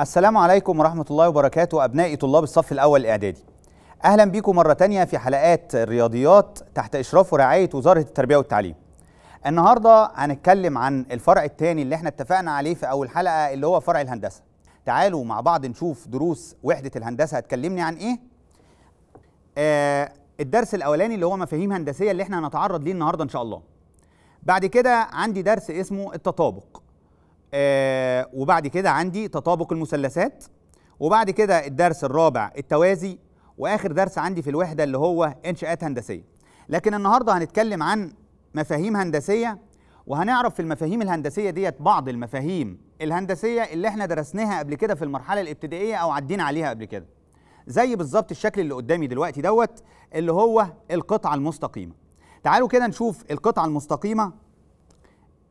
السلام عليكم ورحمة الله وبركاته أبنائي طلاب الصف الأول الإعدادي أهلا بيكم مرة تانية في حلقات الرياضيات تحت إشراف ورعاية وزارة التربية والتعليم النهاردة هنتكلم عن الفرع الثاني اللي احنا اتفقنا عليه في أول حلقة اللي هو فرع الهندسة تعالوا مع بعض نشوف دروس وحدة الهندسة هتكلمني عن إيه آه الدرس الأولاني اللي هو مفاهيم هندسية اللي احنا هنتعرض ليه النهاردة إن شاء الله بعد كده عندي درس اسمه التطابق آه وبعد كده عندي تطابق المثلثات وبعد كده الدرس الرابع التوازي واخر درس عندي في الوحده اللي هو انشاءات هندسيه لكن النهارده هنتكلم عن مفاهيم هندسيه وهنعرف في المفاهيم الهندسيه ديت بعض المفاهيم الهندسيه اللي احنا درسناها قبل كده في المرحله الابتدائيه او عدينا عليها قبل كده زي بالظبط الشكل اللي قدامي دلوقتي دوت اللي هو القطعه المستقيمه تعالوا كده نشوف القطعه المستقيمه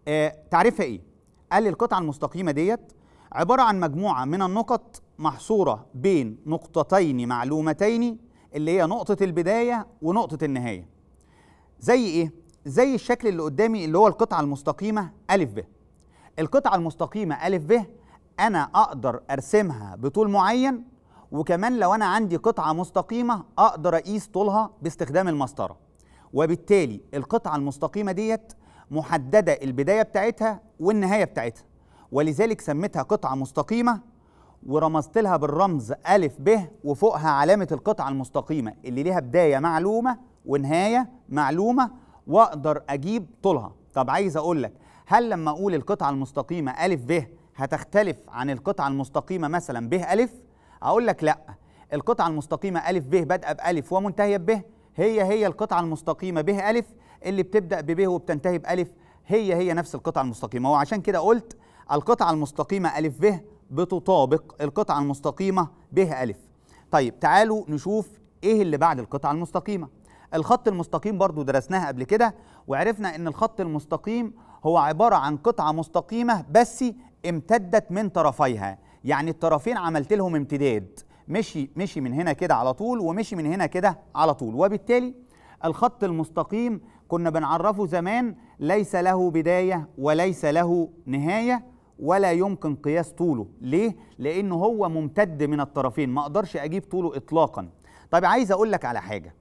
آه تعريفها ايه قال لي القطعه المستقيمه ديت عباره عن مجموعه من النقط محصوره بين نقطتين معلومتين اللي هي نقطه البدايه ونقطه النهايه زي ايه زي الشكل اللي قدامي اللي هو القطعه المستقيمه ا ب القطعه المستقيمه ا ب انا اقدر ارسمها بطول معين وكمان لو انا عندي قطعه مستقيمه اقدر اقيس طولها باستخدام المسطره وبالتالي القطعه المستقيمه ديت محدده البدايه بتاعتها والنهايه بتاعتها ولذلك سميتها قطعه مستقيمه ورمزت لها بالرمز ألف ب وفوقها علامة القطعة المستقيمة اللي ليها بداية معلومة ونهاية معلومة وأقدر أجيب طولها طب عايز أقول لك هل لما أقول القطعة المستقيمة ألف ب هتختلف عن القطعة المستقيمة مثلا ب ألف أقول لك لأ القطعة المستقيمة ألف ب بادئة بألف ومنتهية ب هي هي القطعة المستقيمة ب ألف اللي بتبدا ب ب وبتنتهي بالف هي هي نفس القطعه المستقيمه وعشان كده قلت القطعه المستقيمه الف ب بتطابق القطعه المستقيمه ب الف طيب تعالوا نشوف ايه اللي بعد القطعه المستقيمه الخط المستقيم برضو درسناها قبل كده وعرفنا ان الخط المستقيم هو عباره عن قطعه مستقيمه بس امتدت من طرفيها يعني الطرفين عملت لهم امتداد مشي مشي من هنا كده على طول ومشي من هنا كده على طول وبالتالي الخط المستقيم كنا بنعرفه زمان ليس له بدايه وليس له نهايه ولا يمكن قياس طوله ليه لانه هو ممتد من الطرفين ما اقدرش اجيب طوله اطلاقا طيب عايز اقول لك على حاجه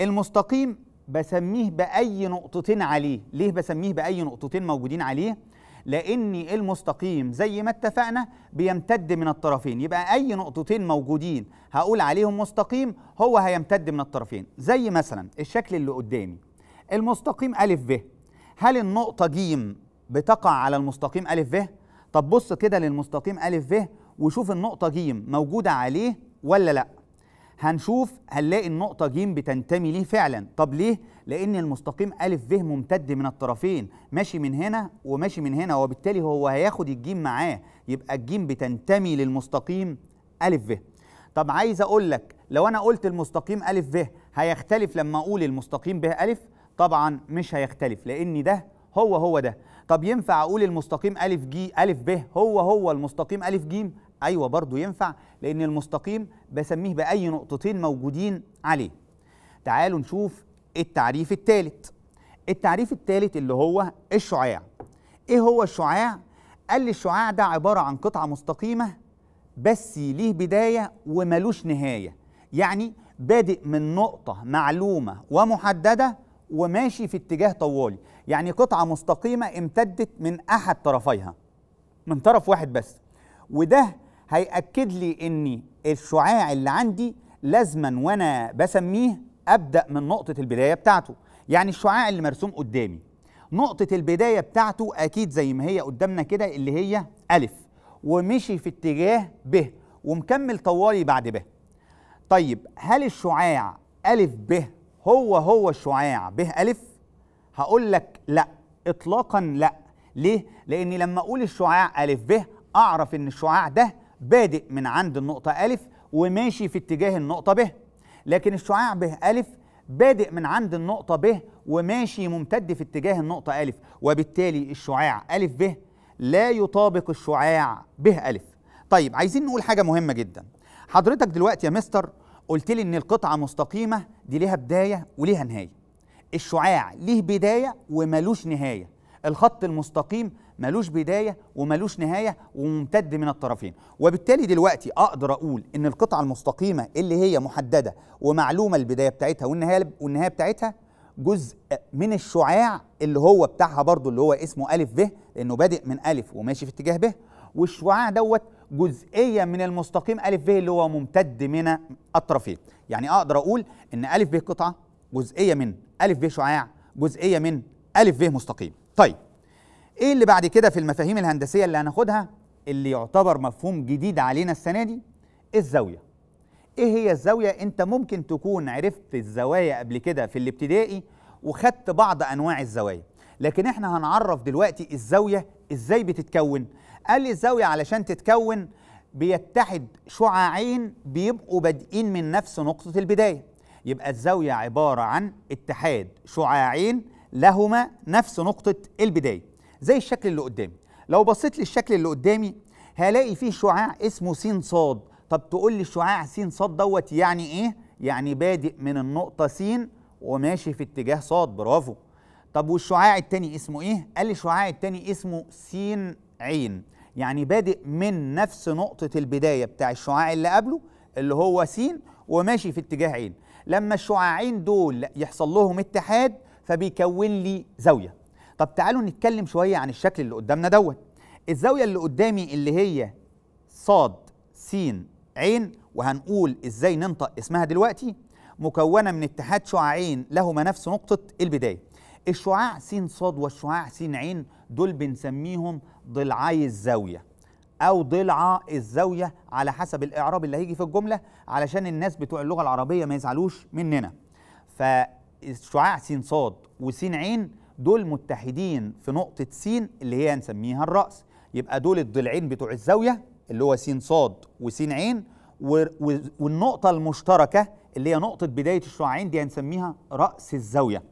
المستقيم بسميه باي نقطتين عليه ليه بسميه باي نقطتين موجودين عليه لان المستقيم زي ما اتفقنا بيمتد من الطرفين يبقى اي نقطتين موجودين هقول عليهم مستقيم هو هيمتد من الطرفين زي مثلا الشكل اللي قدامي المستقيم ألف ب هل النقطة ج بتقع على المستقيم ألف ب؟ طب بص كده للمستقيم ألف ب وشوف النقطة ج موجودة عليه ولا لأ هنشوف هنلاقي النقطة ج بتنتمي ليه فعلا طب ليه؟ لأن المستقيم ألف ب ممتد من الطرفين ماشي من هنا وماشي من هنا وبالتالي هو هياخد الجيم معاه يبقى الجيم بتنتمي للمستقيم ألف ب طب عايز أقول لك لو أنا قلت المستقيم ألف ب هيختلف لما أقول المستقيم ب ألف طبعا مش هيختلف لان ده هو هو ده طب ينفع اقول المستقيم الف ج الف ب هو هو المستقيم الف ج ايوه برضو ينفع لان المستقيم بسميه باي نقطتين موجودين عليه تعالوا نشوف التعريف الثالث التعريف الثالث اللي هو الشعاع ايه هو الشعاع قال لي الشعاع ده عباره عن قطعه مستقيمه بس ليه بدايه وملوش نهايه يعني بادئ من نقطه معلومه ومحدده وماشي في اتجاه طوالي يعني قطعة مستقيمة امتدت من أحد طرفيها من طرف واحد بس وده هيأكد لي إن الشعاع اللي عندي لازما وأنا بسميه أبدأ من نقطة البداية بتاعته يعني الشعاع اللي مرسوم قدامي نقطة البداية بتاعته أكيد زي ما هي قدامنا كده اللي هي ألف ومشي في اتجاه ب ومكمل طوالي بعد ب طيب هل الشعاع ألف ب هو هو الشعاع به ألف هقول لك لا إطلاقا لا ليه؟ لأني لما أقول الشعاع ألف به أعرف إن الشعاع ده بادئ من عند النقطة ألف وماشي في اتجاه النقطة ب لكن الشعاع به ألف بادئ من عند النقطة ب وماشي ممتد في اتجاه النقطة ألف وبالتالي الشعاع ألف ب لا يطابق الشعاع به ألف طيب عايزين نقول حاجة مهمة جدا حضرتك دلوقتي يا مستر قلت لي ان القطعه مستقيمه دي ليها بدايه وليها نهايه الشعاع ليه بدايه وملوش نهايه الخط المستقيم ملوش بدايه وملوش نهايه وممتد من الطرفين وبالتالي دلوقتي اقدر اقول ان القطعه المستقيمه اللي هي محدده ومعلومه البدايه بتاعتها والنهايه والنهايه بتاعتها جزء من الشعاع اللي هو بتاعها برضو اللي هو اسمه ا ب لأنه بادئ من ألف وماشي في اتجاه ب والشعاع دوت جزئيه من المستقيم ا ب اللي هو ممتد من الطرفين يعني اقدر اقول ان ا ب قطعه جزئيه من ا ب شعاع جزئيه من ا ب مستقيم طيب ايه اللي بعد كده في المفاهيم الهندسيه اللي هناخدها اللي يعتبر مفهوم جديد علينا السنه دي الزاويه ايه هي الزاويه انت ممكن تكون عرفت الزوايا قبل كده في الابتدائي وخدت بعض انواع الزوايا لكن احنا هنعرف دلوقتي الزاويه ازاي بتتكون قال لي الزاوية علشان تتكون بيتحد شعاعين بيبقوا بادئين من نفس نقطة البداية يبقى الزاوية عبارة عن اتحاد شعاعين لهما نفس نقطة البداية زي الشكل اللي قدامي لو بصيت للشكل اللي قدامي هلاقي فيه شعاع اسمه س ص طب تقول لي شعاع س ص دوت يعني ايه يعني بادئ من النقطة س وماشي في اتجاه ص برافو طب والشعاع التاني اسمه ايه قال لي الشعاع التاني اسمه س عين يعني بادئ من نفس نقطة البداية بتاع الشعاع اللي قبله اللي هو س وماشي في اتجاه عين لما الشعاعين دول يحصل لهم اتحاد فبيكون لي زاوية طب تعالوا نتكلم شوية عن الشكل اللي قدامنا دوت الزاوية اللي قدامي اللي هي صاد س عين وهنقول ازاي ننطق اسمها دلوقتي مكونة من اتحاد شعاعين لهما نفس نقطة البداية الشعاع س ص والشعاع س ع دول بنسميهم ضلعي الزاويه او ضلع الزاويه على حسب الاعراب اللي هيجي في الجمله علشان الناس بتوع اللغه العربيه ما يزعلوش مننا فالشعاع س ص و س ع دول متحدين في نقطه س اللي هي نسميها الراس يبقى دول الضلعين بتوع الزاويه اللي هو س ص و س ع والنقطه المشتركه اللي هي نقطه بدايه الشعاعين دي هنسميها راس الزاويه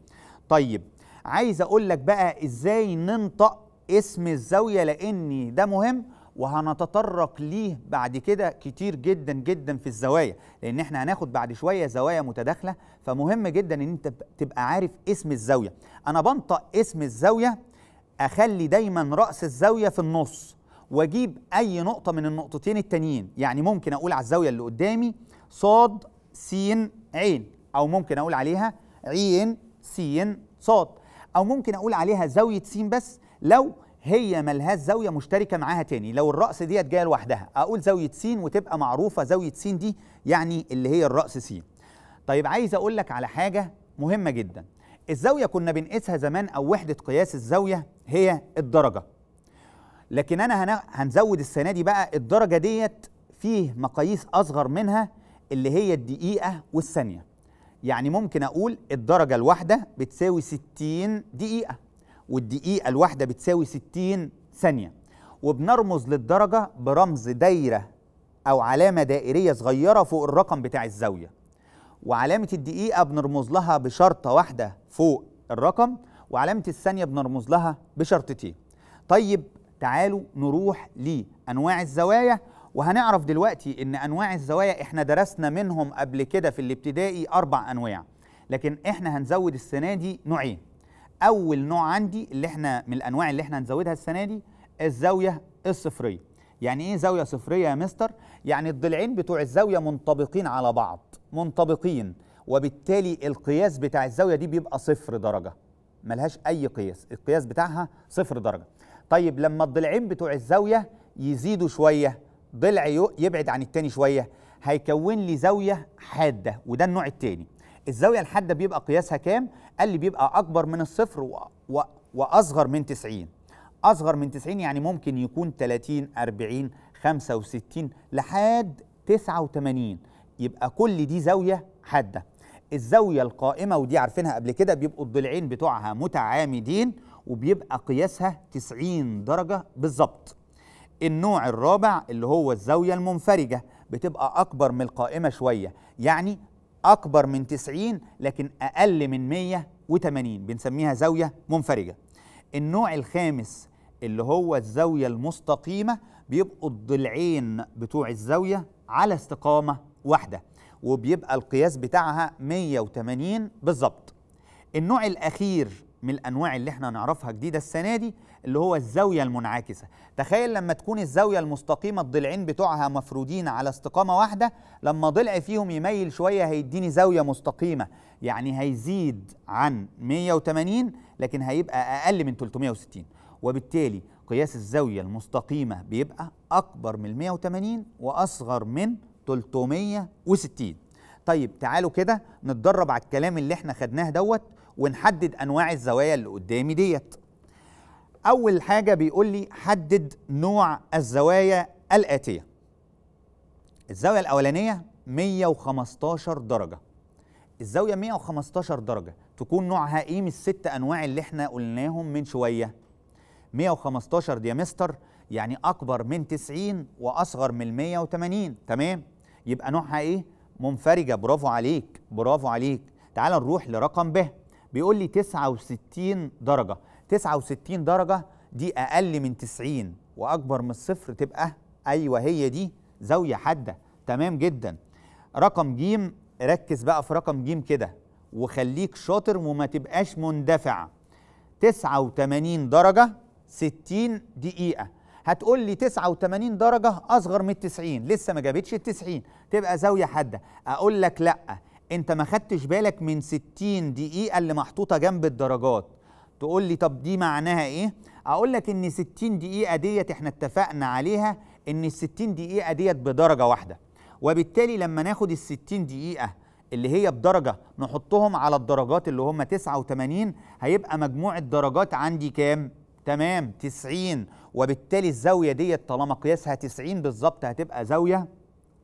طيب عايز اقول لك بقى ازاي ننطق اسم الزاويه لان ده مهم وهنتطرق ليه بعد كده كتير جدا جدا في الزوايا لان احنا هناخد بعد شويه زوايا متداخله فمهم جدا ان انت تبقى عارف اسم الزاويه انا بنطق اسم الزاويه اخلي دايما راس الزاويه في النص واجيب اي نقطه من النقطتين التانيين يعني ممكن اقول على الزاويه اللي قدامي صاد س عين او ممكن اقول عليها عين س صاد او ممكن اقول عليها زاويه س بس لو هي ملهاش زاويه مشتركه معاها تاني لو الراس ديت جايه لوحدها اقول زاويه س وتبقى معروفه زاويه س دي يعني اللي هي الراس س طيب عايز اقول لك على حاجه مهمه جدا الزاويه كنا بنقيسها زمان او وحده قياس الزاويه هي الدرجه لكن انا هنزود السنه دي بقى الدرجه ديت فيه مقاييس اصغر منها اللي هي الدقيقه والثانيه يعني ممكن اقول الدرجه الواحده بتساوي 60 دقيقه والدقيقه الواحده بتساوي 60 ثانيه وبنرمز للدرجه برمز دايره او علامه دائريه صغيره فوق الرقم بتاع الزاويه وعلامه الدقيقه بنرمز لها بشرطه واحده فوق الرقم وعلامه الثانيه بنرمز لها بشرطتين طيب تعالوا نروح لانواع الزوايا وهنعرف دلوقتي ان انواع الزوايا احنا درسنا منهم قبل كده في الابتدائي اربع انواع لكن احنا هنزود السنه دي نوعين اول نوع عندي اللي احنا من الانواع اللي احنا هنزودها السنه دي الزاويه الصفريه يعني ايه زاويه صفريه يا مستر يعني الضلعين بتوع الزاويه منطبقين على بعض منطبقين وبالتالي القياس بتاع الزاويه دي بيبقى صفر درجه ملهاش اي قياس القياس بتاعها صفر درجه طيب لما الضلعين بتوع الزاويه يزيدوا شويه ضلع يبعد عن التاني شويه هيكون لي زاويه حاده وده النوع التاني الزاويه الحاده بيبقى قياسها كام قال لي بيبقى اكبر من الصفر و... و... واصغر من 90 اصغر من 90 يعني ممكن يكون 30 40 65 لحد 89 يبقى كل دي زاويه حاده الزاويه القائمه ودي عارفينها قبل كده بيبقوا الضلعين بتوعها متعامدين وبيبقى قياسها 90 درجه بالظبط النوع الرابع اللي هو الزاوية المنفرجة بتبقى أكبر من القائمة شوية يعني أكبر من 90 لكن أقل من 180 بنسميها زاوية منفرجة النوع الخامس اللي هو الزاوية المستقيمة بيبقوا الضلعين بتوع الزاوية على استقامة واحدة وبيبقى القياس بتاعها 180 بالظبط النوع الأخير من الأنواع اللي احنا نعرفها جديدة السنة دي اللي هو الزاوية المنعكسة تخيل لما تكون الزاوية المستقيمة الضلعين بتوعها مفرودين على استقامة واحدة لما ضلع فيهم يميل شوية هيديني زاوية مستقيمة يعني هيزيد عن 180 لكن هيبقى أقل من 360 وبالتالي قياس الزاوية المستقيمة بيبقى أكبر من 180 وأصغر من 360 طيب تعالوا كده نتدرب على الكلام اللي احنا خدناه دوت ونحدد أنواع الزوايا اللي قدامي ديت أول حاجة بيقول لي حدد نوع الزوايا الآتية الزاوية الأولانية 115 درجة الزاوية 115 درجة تكون نوعها إيه من الست أنواع اللي إحنا قلناهم من شوية 115 ديامستر يعني أكبر من 90 وأصغر من 180 تمام يبقى نوعها إيه منفرجة برافو عليك برافو عليك تعال نروح لرقم ب بيقول لي 69 درجة 69 درجة دي أقل من 90 وأكبر من الصفر تبقى أيوة هي دي زاوية حادة تمام جدا رقم جيم ركز بقى في رقم جيم كده وخليك شاطر وما تبقاش مندفع 89 درجة 60 دقيقة هتقول لي 89 درجة أصغر من 90 لسه ما جابتش 90 تبقى زاوية حادة أقول لك لأ أنت ما خدتش بالك من 60 دقيقة اللي محطوطة جنب الدرجات تقول لي طب دي معناها ايه اقول لك ان 60 دقيقه ديت احنا اتفقنا عليها ان ال 60 دقيقه ديت بدرجه واحده وبالتالي لما ناخد ال 60 دقيقه اللي هي بدرجه نحطهم على الدرجات اللي هم 89 هيبقى مجموع الدرجات عندي كام تمام 90 وبالتالي الزاويه ديت طالما قياسها 90 بالظبط هتبقى زاويه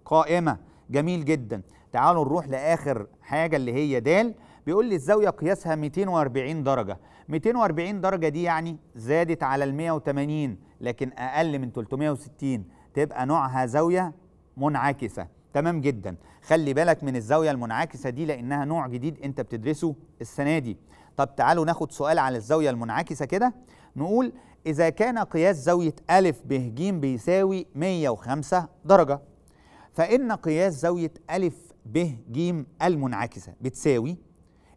قائمه جميل جدا تعالوا نروح لاخر حاجه اللي هي د بيقول لي الزاويه قياسها 240 درجه 240 درجة دي يعني زادت على ال 180 لكن أقل من 360 تبقى نوعها زاوية منعكسة تمام جدا خلي بالك من الزاوية المنعكسة دي لأنها نوع جديد أنت بتدرسه السنة دي طب تعالوا ناخد سؤال على الزاوية المنعكسة كده نقول إذا كان قياس زاوية أ ب ج بيساوي 105 درجة فإن قياس زاوية أ ب ج المنعكسة بتساوي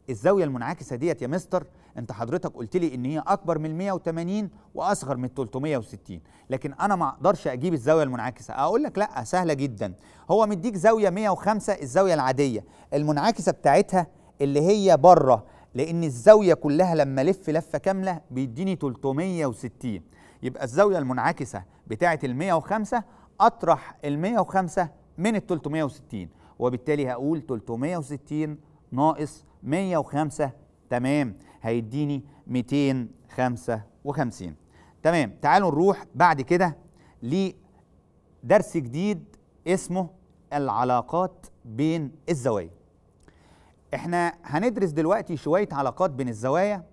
الزاوية المنعكسة ديت يا مستر انت حضرتك قلت لي ان هي اكبر من 180 واصغر من 360 لكن انا ما اقدرش اجيب الزاويه المنعكسه اقول لك لا سهله جدا هو مديك زاويه 105 الزاويه العاديه المنعكسه بتاعتها اللي هي بره لان الزاويه كلها لما الف لفه كامله بيديني 360 يبقى الزاويه المنعكسه بتاعه ال 105 اطرح ال 105 من ال 360 وبالتالي هقول 360 ناقص 105 تمام هيديني 255 تمام تعالوا نروح بعد كده لدرس جديد اسمه العلاقات بين الزوايا احنا هندرس دلوقتي شوية علاقات بين الزوايا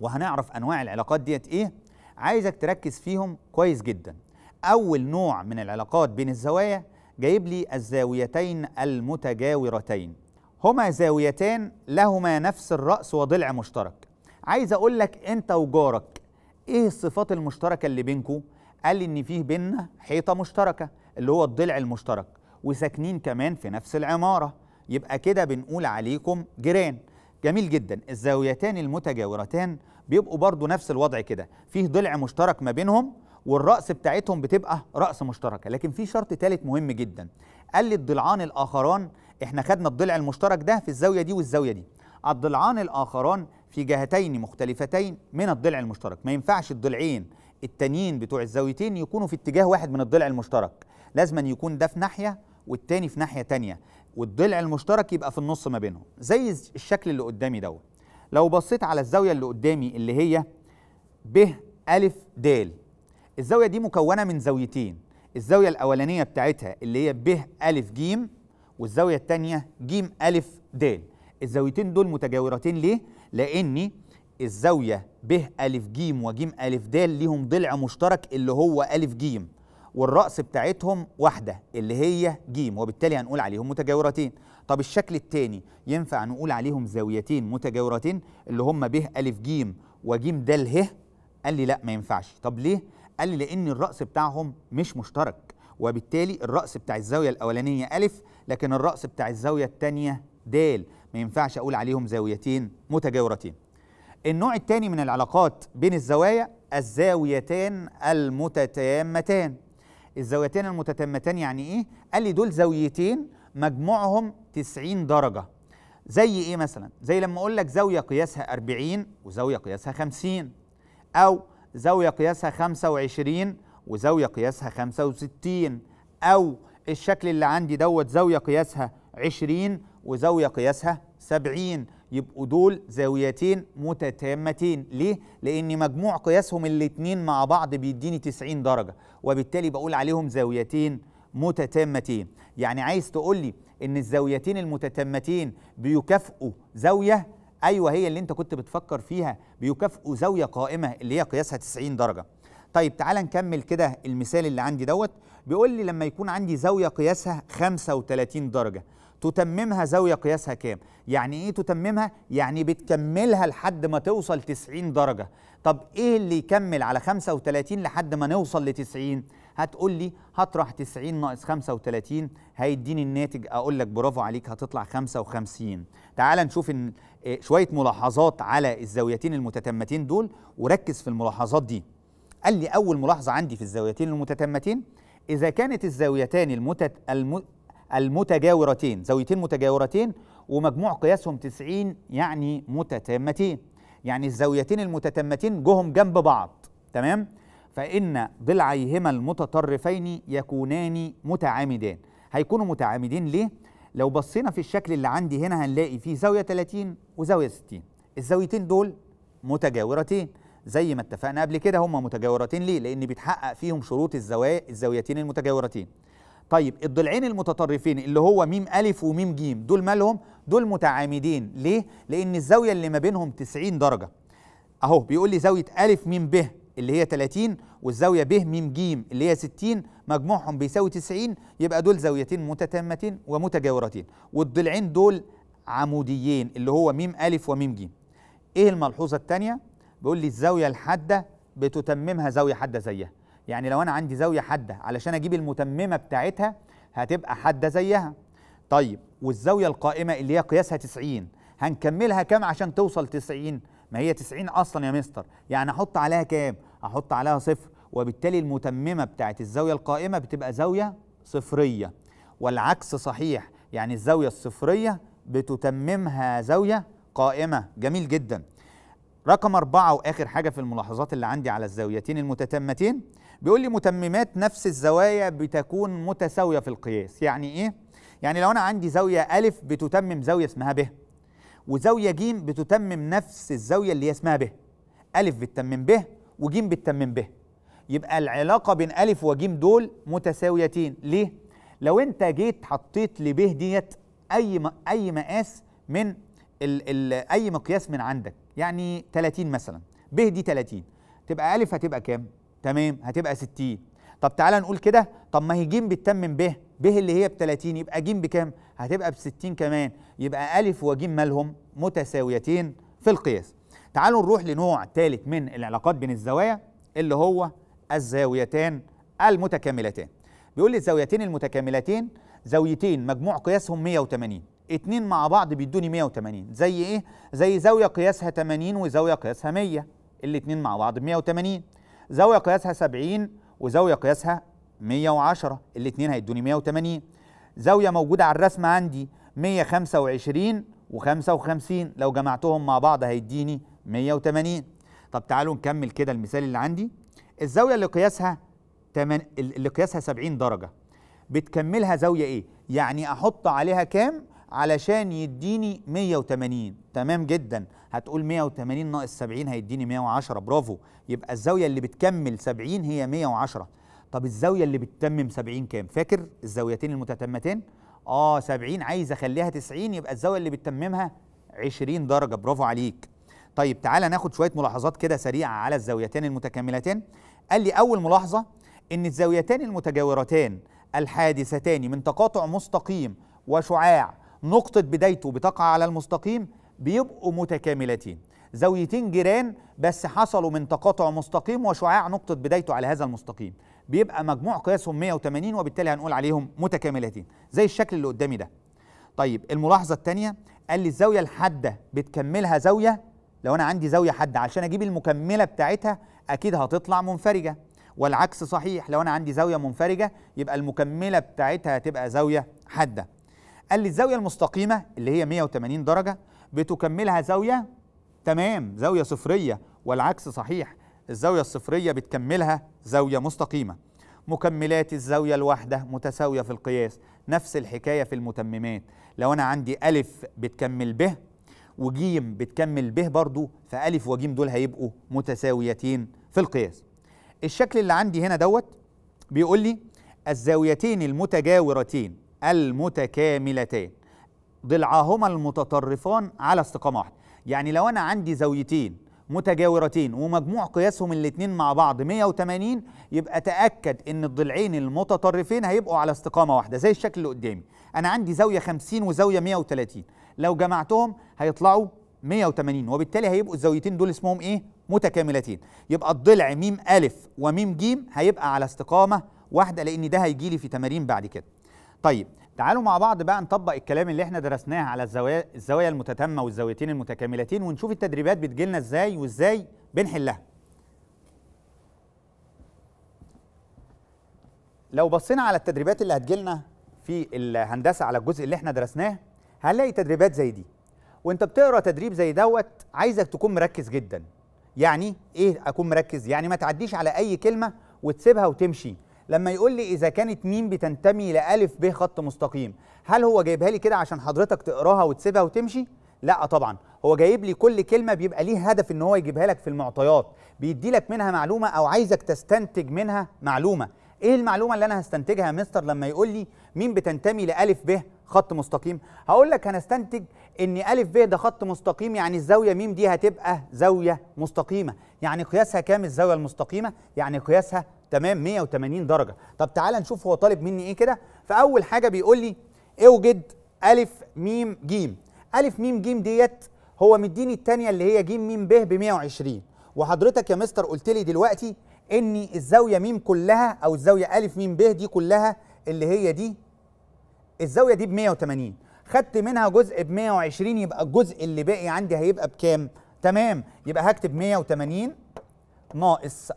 وهنعرف انواع العلاقات ديت ايه عايزك تركز فيهم كويس جدا اول نوع من العلاقات بين الزوايا جايب لي الزاويتين المتجاورتين هما زاويتان لهما نفس الرأس وضلع مشترك عايز أقول لك أنت وجارك إيه الصفات المشتركة اللي بينكو؟ قال لي إن فيه بينا حيطة مشتركة اللي هو الضلع المشترك وساكنين كمان في نفس العمارة يبقى كده بنقول عليكم جيران جميل جدا الزاويتان المتجاورتان بيبقوا برضو نفس الوضع كده فيه ضلع مشترك ما بينهم والرأس بتاعتهم بتبقى رأس مشتركة لكن في شرط ثالث مهم جدا قال لي الضلعان الآخران احنا خدنا الضلع المشترك ده في الزاوية دي والزاوية دي الضلعان الآخران في جهتين مختلفتين من الضلع المشترك ما ينفعش الضلعين التانيين بتوع الزاويتين يكونوا في اتجاه واحد من الضلع المشترك لازما يكون ده في ناحية والتاني في ناحية تانية والضلع المشترك يبقى في النص ما بينهم زي الشكل اللي قدامي دوت لو بصيت على الزاوية اللي قدامي اللي هي ب ا د الزاوية دي مكونة من زاويتين الزاوية الأولانية بتاعتها اللي هي ب ا ج والزاوية الثانية ج أ د الزاويتين دول متجاورتين ليه؟ لأن الزاوية ب أ ج وج أ د ليهم ضلع مشترك اللي هو أ ج والرأس بتاعتهم واحدة اللي هي ج وبالتالي هنقول عليهم متجاورتين طب الشكل الثاني ينفع نقول عليهم زاويتين متجاورتين اللي هم ب أ ج وج د ه قال لي لا ما ينفعش طب ليه؟ قال لي لأن الرأس بتاعهم مش مشترك وبالتالي الرأس بتاع الزاوية الأولانية أ لكن الرأس بتاع الزاوية الثانية دال ما ينفعش أقول عليهم زاويتين متجاورتين النوع الثاني من العلاقات بين الزوايا الزاويتان المتتامتان الزاويتان المتتامتان يعني ايه؟ قال لي دول زاويتين مجموعهم 90 درجة زي ايه مثلا؟ زي لما اقول لك زاوية قياسها 40 وزاوية قياسها 50 أو زاوية قياسها 25 وزاوية قياسها 65 أو الشكل اللي عندي دوت زاوية قياسها 20 وزاوية قياسها 70 يبقوا دول زاويتين متتامتين ليه؟ لأن مجموع قياسهم الاتنين مع بعض بيديني 90 درجة وبالتالي بقول عليهم زاويتين متتامتين يعني عايز تقول لي إن الزاويتين المتتامتين بيكافئوا زاوية أيوة هي اللي أنت كنت بتفكر فيها بيكافئوا زاوية قائمة اللي هي قياسها 90 درجة طيب تعال نكمل كده المثال اللي عندي دوت بيقول لي لما يكون عندي زاوية قياسها 35 درجة تتممها زاوية قياسها كام؟ يعني ايه تتممها؟ يعني بتكملها لحد ما توصل 90 درجة طب ايه اللي يكمل على 35 لحد ما نوصل ل 90 هتقول لي هطرح 90 ناقص 35 هيديني الناتج اقول لك برافو عليك هتطلع 55 تعال نشوف آه، شويه ملاحظات على الزاويتين المتتمتين دول وركز في الملاحظات دي قال لي اول ملاحظه عندي في الزاويتين المتتمتين إذا كانت الزاويتان المتت المتجاورتين زاويتين متجاورتين ومجموع قياسهم 90 يعني متتامتين يعني الزاويتين المتتامتين جهم جنب بعض تمام فإن ضلعيهما المتطرفين يكونان متعامدان هيكونوا متعامدين ليه؟ لو بصينا في الشكل اللي عندي هنا هنلاقي فيه زاوية 30 وزاوية 60 الزاويتين دول متجاورتين زي ما اتفقنا قبل كده هما متجاورتين ليه؟ لأن بيتحقق فيهم شروط الزوايا الزاويتين المتجاورتين. طيب الضلعين المتطرفين اللي هو ميم ألف وميم جيم دول مالهم؟ دول متعامدين ليه؟ لأن الزاوية اللي ما بينهم 90 درجة. أهو بيقول لي زاوية ألف ميم ب اللي هي 30 والزاوية ب ميم جيم اللي هي 60 مجموعهم بيساوي 90 يبقى دول زاويتين متتامتين ومتجاورتين والضلعين دول عموديين اللي هو ميم ألف وميم جيم. إيه الملحوظة الثانية؟ بيقول لي الزاويه الحاده بتتممها زاويه حاده زيها يعني لو انا عندي زاويه حاده علشان اجيب المتممه بتاعتها هتبقى حاده زيها طيب والزاويه القائمه اللي هي قياسها 90 هنكملها كام عشان توصل 90 ما هي 90 اصلا يا مستر يعني احط عليها كام احط عليها صفر وبالتالي المتممه بتاعت الزاويه القائمه بتبقى زاويه صفريه والعكس صحيح يعني الزاويه الصفريه بتتممها زاويه قائمه جميل جدا رقم أربعة وآخر حاجة في الملاحظات اللي عندي على الزاويتين المتتمتين بيقول لي متممات نفس الزوايا بتكون متساوية في القياس يعني إيه؟ يعني لو أنا عندي زاوية ألف بتتمم زاوية اسمها ب وزاوية ج بتتمم نفس الزاوية اللي هي اسمها ب ألف بتتمم ب وج بتتمم ب يبقى العلاقة بين ألف وج دول متساويتين ليه؟ لو أنت جيت حطيت لبه ديت أي أي مقاس من ال ال أي مقياس من عندك يعني 30 مثلا ب دي 30 تبقى ألف هتبقى كام؟ تمام هتبقى 60 طب تعالى نقول كده طب ما هي ج بتتمم ب ب اللي هي ب 30 يبقى ج بكام؟ هتبقى ب 60 كمان يبقى ألف وج مالهم متساويتين في القياس تعالوا نروح لنوع ثالث من العلاقات بين الزوايا اللي هو الزاويتان المتكاملتان بيقول لي الزاويتين المتكاملتين زاويتين مجموع قياسهم 180 اتنين مع بعض بيدوني 180 زي ايه زي زاويه قياسها 80 وزاويه قياسها 100 الاتنين مع بعض 180 زاويه قياسها 70 وزاويه قياسها 110 الاتنين هيدوني 180 زاويه موجوده على الرسمه عندي 125 و55 لو جمعتهم مع بعض هيديني 180 طب تعالوا نكمل كده المثال اللي عندي الزاويه اللي قياسها 8 اللي قياسها 70 درجه بتكملها زاويه ايه يعني احط عليها كام علشان يديني 180 تمام جدا هتقول 180 ناقص 70 هيديني 110 برافو يبقى الزاوية اللي بتكمل 70 هي 110 طب الزاوية اللي بتتمم 70 كام فاكر الزاويتين المتتمتين اه 70 عايز اخليها 90 يبقى الزاوية اللي بتتممها 20 درجة برافو عليك طيب تعالى ناخد شوية ملاحظات كده سريعة على الزاويتين المتكاملتين قال لي أول ملاحظة إن الزاويتان المتجاورتان الحادثتان من تقاطع مستقيم وشعاع نقطة بدايته بتقع على المستقيم بيبقوا متكاملتين زاويتين جيران بس حصلوا من تقاطع مستقيم وشعاع نقطة بدايته على هذا المستقيم بيبقى مجموع قياسهم 180 وبالتالي هنقول عليهم متكاملتين زي الشكل اللي قدامي ده طيب الملاحظة الثانية قال لي الزاوية الحادة بتكملها زاوية لو أنا عندي زاوية حادة علشان أجيب المكملة بتاعتها أكيد هتطلع منفرجة والعكس صحيح لو أنا عندي زاوية منفرجة يبقى المكملة بتاعتها هتبقى زاوية حادة قال لي الزاوية المستقيمة اللي هي 180 درجة بتكملها زاوية تمام زاوية صفرية والعكس صحيح الزاوية الصفرية بتكملها زاوية مستقيمة مكملات الزاوية الواحدة متساوية في القياس نفس الحكاية في المتممات لو أنا عندي ألف بتكمل به وجيم بتكمل به برضو فألف وجيم دول هيبقوا متساويتين في القياس الشكل اللي عندي هنا دوت بيقول لي الزاويتين المتجاورتين المتكاملتان ضلعاهما المتطرفان على استقامة واحدة يعني لو أنا عندي زاويتين متجاورتين ومجموع قياسهم الاثنين مع بعض 180 يبقى تأكد ان الضلعين المتطرفين هيبقوا على استقامة واحدة زي الشكل اللي قدامي انا عندي زاوية 50 وزاوية 130 لو جمعتهم هيطلعوا 180 وبالتالي هيبقوا الزاويتين دول اسمهم ايه متكاملتين يبقى الضلع ميم ألف وميم جيم هيبقى على استقامة واحدة لان ده هيجي لي في تمارين بعد كده طيب تعالوا مع بعض بقى نطبق الكلام اللي احنا درسناه على الزوايا الزوايا المتتمه والزاويتين المتكاملتين ونشوف التدريبات بتجيلنا ازاي وازاي بنحلها لو بصينا على التدريبات اللي هتجيلنا في الهندسه على الجزء اللي احنا درسناه هنلاقي تدريبات زي دي وانت بتقرا تدريب زي دوت عايزك تكون مركز جدا يعني ايه اكون مركز يعني ما تعديش على اي كلمه وتسيبها وتمشي لما يقول لي اذا كانت ميم بتنتمي لالف ب خط مستقيم هل هو جايبها لي كده عشان حضرتك تقراها وتسيبها وتمشي لا طبعا هو جايب لي كل كلمه بيبقى ليه هدف ان هو يجيبها لك في المعطيات بيدي لك منها معلومه او عايزك تستنتج منها معلومه ايه المعلومه اللي انا هستنتجها يا مستر لما يقول لي مين بتنتمي لالف ب خط مستقيم هقول لك هنستنتج ان ا ب ده خط مستقيم يعني الزاويه م دي هتبقى زاويه مستقيمه يعني قياسها كام الزاويه المستقيمه يعني قياسها تمام 180 درجه طب تعالى نشوف هو طالب مني ايه كده فاول حاجه بيقول لي اوجد ا م ج ا م ج ديت هو مديني الثانيه اللي هي ج م ب ب 120 وحضرتك يا مستر قلت لي دلوقتي ان الزاويه م كلها او الزاويه ا م ب دي كلها اللي هي دي الزاويه دي ب 180 خدت منها جزء ب 120 يبقى الجزء اللي باقي عندي هيبقى بكام؟ تمام يبقى هكتب 180 ناقص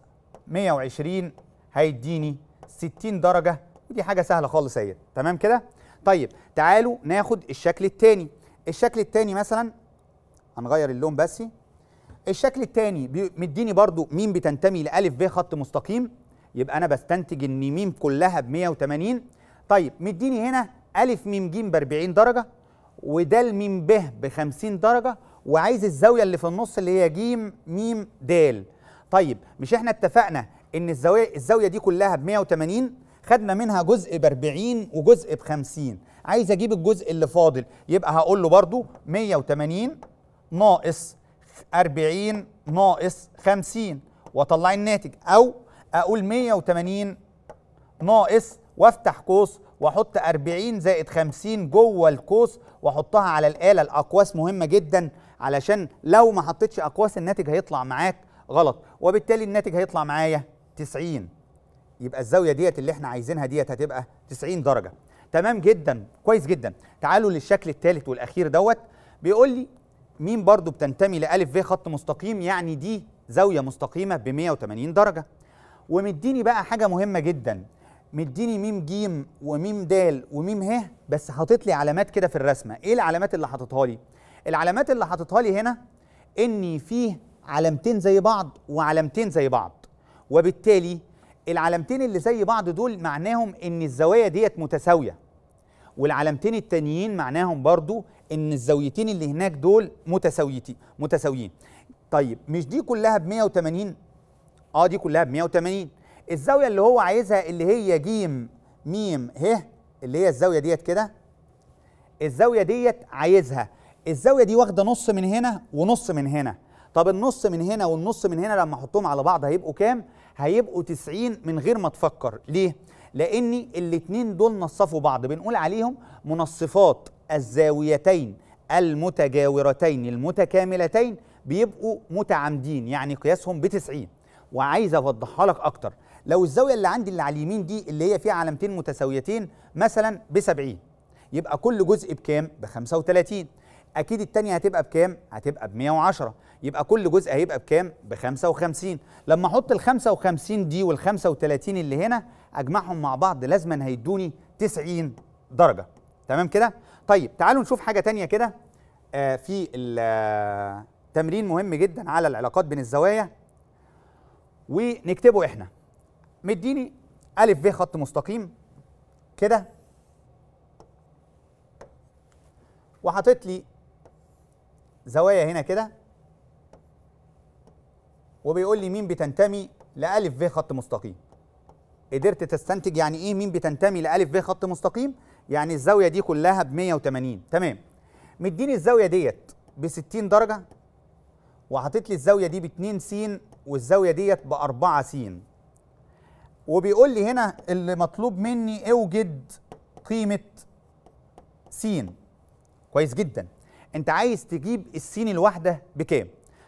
120 هيديني 60 درجة ودي حاجة سهلة خالص اهي تمام كده؟ طيب تعالوا ناخد الشكل التاني الشكل التاني مثلا هنغير اللون بس الشكل التاني مديني برضو م بتنتمي لألف ب خط مستقيم يبقى أنا بستنتج إن م كلها ب 180 طيب مديني هنا ألف ميم جيم ب 40 درجة وده الميم ب ب 50 درجة وعايز الزاوية اللي في النص اللي هي جيم ميم د طيب مش احنا اتفقنا ان الزاوية الزاوية دي كلها ب 180 خدنا منها جزء ب 40 وجزء ب 50 عايز اجيب الجزء اللي فاضل يبقى هقول له برضو 180 ناقص 40 ناقص 50 واطلع الناتج او اقول 180 ناقص وافتح قوس واحط 40 زائد 50 جوه القوس واحطها على الاله الاقواس مهمه جدا علشان لو ما حطيتش اقواس الناتج هيطلع معاك غلط وبالتالي الناتج هيطلع معايا 90 يبقى الزاويه ديت اللي احنا عايزينها ديت هتبقى 90 درجه تمام جدا كويس جدا تعالوا للشكل الثالث والاخير دوت بيقول لي مين برضو بتنتمي لألف في خط مستقيم يعني دي زاوية مستقيمة ب 180 درجة ومديني بقى حاجة مهمة جدا مديني ميم جيم وميم دال وميم ه بس حاطط لي علامات كده في الرسمه ايه العلامات اللي حاططها لي العلامات اللي حاططها لي هنا ان فيه علامتين زي بعض وعلامتين زي بعض وبالتالي العلامتين اللي زي بعض دول معناهم ان الزوايا ديت متساويه والعلامتين التانيين معناهم برضو ان الزاويتين اللي هناك دول متساويتين متساويين طيب مش دي كلها ب 180 اه دي كلها ب 180 الزاويه اللي هو عايزها اللي هي جيم ميم ه اللي هي الزاويه ديت كده الزاويه ديت عايزها الزاويه دي واخده نص من هنا ونص من هنا طب النص من هنا والنص من هنا لما احطهم على بعض هيبقوا كام هيبقوا 90 من غير ما تفكر ليه لان الاتنين دول نصفوا بعض بنقول عليهم منصفات الزاويتين المتجاورتين المتكاملتين بيبقوا متعامدين يعني قياسهم ب 90 وعايز اوضحها لك اكتر لو الزاويه اللي عندي اللي على اليمين دي اللي هي فيها علامتين متساويتين مثلا ب 70 يبقى كل جزء بكام ب 35 اكيد الثانيه هتبقى بكام هتبقى ب 110 يبقى كل جزء هيبقى بكام ب 55 لما احط ال 55 دي وال 35 اللي هنا اجمعهم مع بعض لازما هيدوني 90 درجه تمام كده طيب تعالوا نشوف حاجه ثانيه كده آه في آه، تمرين مهم جدا على العلاقات بين الزوايا ونكتبه احنا مديني ا ب خط مستقيم كده وحاطط لي زوايا هنا كده وبيقول لي مين بتنتمي ا ب خط مستقيم قدرت تستنتج يعني ايه مين بتنتمي ا ب خط مستقيم يعني الزاوية دي كلها ب 180 تمام مديني الزاوية ديت ب 60 درجة وحاطط لي الزاوية دي ب 2 س والزاوية ديت ب 4 س وبيقول لي هنا اللي مطلوب مني اوجد قيمه س كويس جدا انت عايز تجيب السين الواحده بكام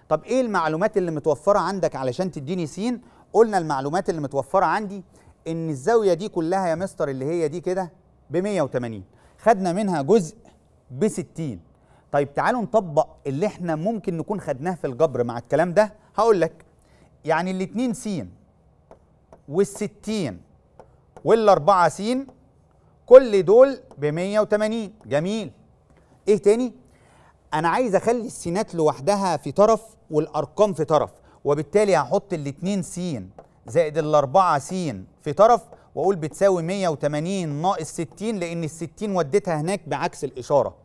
طب ايه المعلومات اللي متوفره عندك علشان تديني س قلنا المعلومات اللي متوفره عندي ان الزاويه دي كلها يا مستر اللي هي دي كده ب 180 خدنا منها جزء ب 60 طيب تعالوا نطبق اللي احنا ممكن نكون خدناه في الجبر مع الكلام ده هقول لك يعني الاثنين س والستين والأربعة سين كل دول بمية وتمانين جميل إيه تاني؟ أنا عايز أخلي السينات لوحدها في طرف والأرقام في طرف وبالتالي هحط الاتنين سين زائد الأربعة سين في طرف وأقول بتساوي 180 ناقص 60 لأن ال 60 وديتها هناك بعكس الإشارة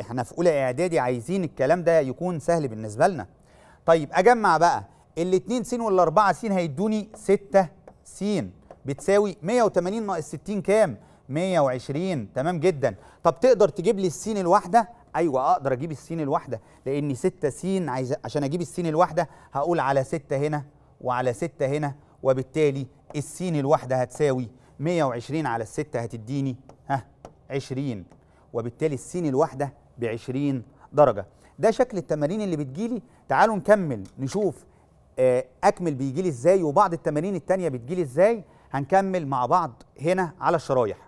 احنا في أولى إعدادي عايزين الكلام ده يكون سهل بالنسبة لنا طيب أجمع بقى الاتنين س والاربعة س هيدوني 6 س بتساوي 180 ناقص 60 كام؟ 120 تمام جدا طب تقدر تجيب لي السين الواحدة؟ ايوه اقدر اجيب السين الواحدة لان 6 س عايز عشان اجيب السين الواحدة هقول على 6 هنا وعلى 6 هنا وبالتالي السين الواحدة هتساوي 120 على الستة هتديني ها 20 وبالتالي السين الواحدة ب 20 درجة ده شكل التمارين اللي بتجيلي تعالوا نكمل نشوف آه، اكمل بيجي لي ازاي وبعض التمارين التانية بتجي لي ازاي هنكمل مع بعض هنا على الشرايح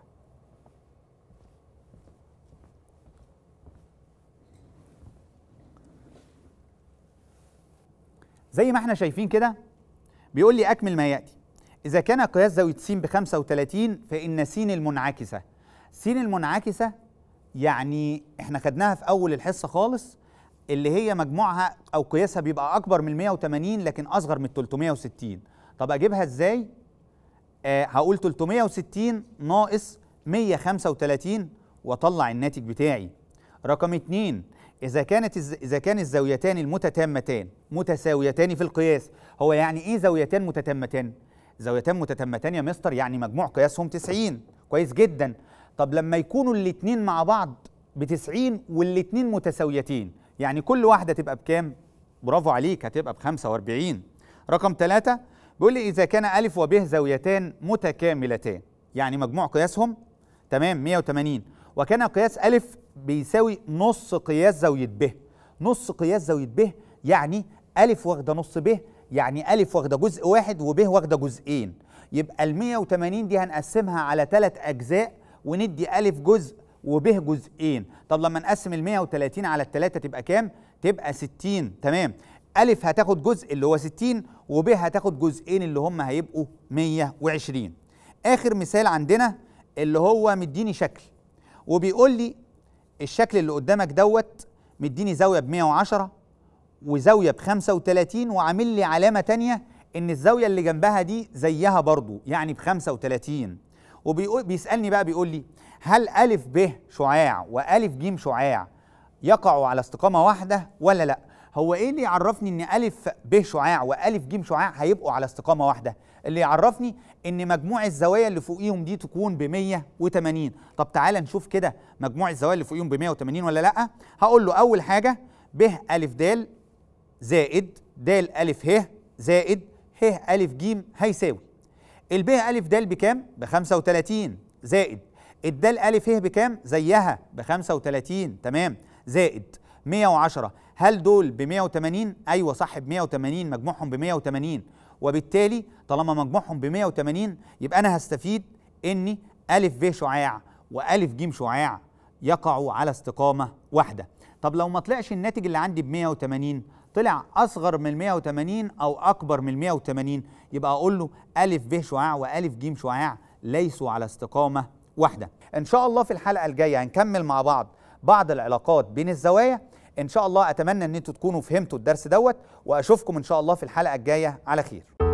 زي ما احنا شايفين كده بيقول لي اكمل ما ياتي اذا كان قياس زاويه س ب 35 فان س المنعكسه س المنعكسه يعني احنا خدناها في اول الحصه خالص اللي هي مجموعها او قياسها بيبقى اكبر من 180 لكن اصغر من 360 طب اجيبها ازاي آه هقول 360 ناقص 135 واطلع الناتج بتاعي رقم 2 اذا كانت اذا كان الزاويتان المتتامتان متساويتان في القياس هو يعني ايه زاويتان متتامتان زاويتان متتامتان يا مستر يعني مجموع قياسهم 90 كويس جدا طب لما يكونوا الاثنين مع بعض ب 90 والاثنين متساويتين يعني كل واحدة تبقى بكام؟ برافو عليك هتبقى ب 45 رقم ثلاثة بيقول لي إذا كان ألف وب زاويتان متكاملتان يعني مجموع قياسهم تمام 180 وكان قياس ألف بيساوي نص قياس زاوية ب نص قياس زاوية ب يعني ألف واخدة نص ب يعني ألف واخدة جزء واحد وب واخدة جزئين يبقى ال 180 دي هنقسمها على ثلاث أجزاء وندي ألف جزء ب جزئين طب لما نقسم ال 130 على الثلاثه تبقى كام تبقى 60 تمام ألف هتاخد جزء اللي هو 60 ب هتاخد جزئين اللي هم هيبقوا 120 آخر مثال عندنا اللي هو مديني شكل وبيقول لي الشكل اللي قدامك دوت مديني زاوية ب 110 وزاوية ب 35 وعامل لي علامة تانية إن الزاوية اللي جنبها دي زيها برضو يعني ب 35 وبيسألني بقى بيقول لي هل ألف ب شعاع وألف جيم شعاع يقعوا على استقامة واحدة ولا لأ؟ هو إيه اللي يعرفني إن ألف ب شعاع وألف جيم شعاع هيبقوا على استقامة واحدة؟ اللي يعرفني إن مجموع الزوايا اللي فوقيهم دي تكون ب 180 طب تعالى نشوف كده مجموع الزوايا اللي فوقيهم ب 180 ولا لأ؟ هقول له أول حاجة ب ألف د زائد د ألف ه زائد ه ألف ج هيساوي الب ألف د بكام؟ ب 35 زائد الدال الف ه بكام زيها ب 35 تمام زائد 110 هل دول ب 180 ايوه صح ب 180 مجموعهم ب 180 وبالتالي طالما مجموعهم ب 180 يبقى انا هستفيد ان الف ب شعاع والف ج شعاع يقعوا على استقامه واحده طب لو ما طلعش الناتج اللي عندي ب 180 طلع اصغر من 180 او اكبر من 180 يبقى اقول له الف ب شعاع والف ج شعاع ليسوا على استقامه واحده ان شاء الله في الحلقه الجايه هنكمل مع بعض بعض العلاقات بين الزوايا ان شاء الله اتمنى ان انتوا تكونوا فهمتوا الدرس دوت واشوفكم ان شاء الله في الحلقه الجايه على خير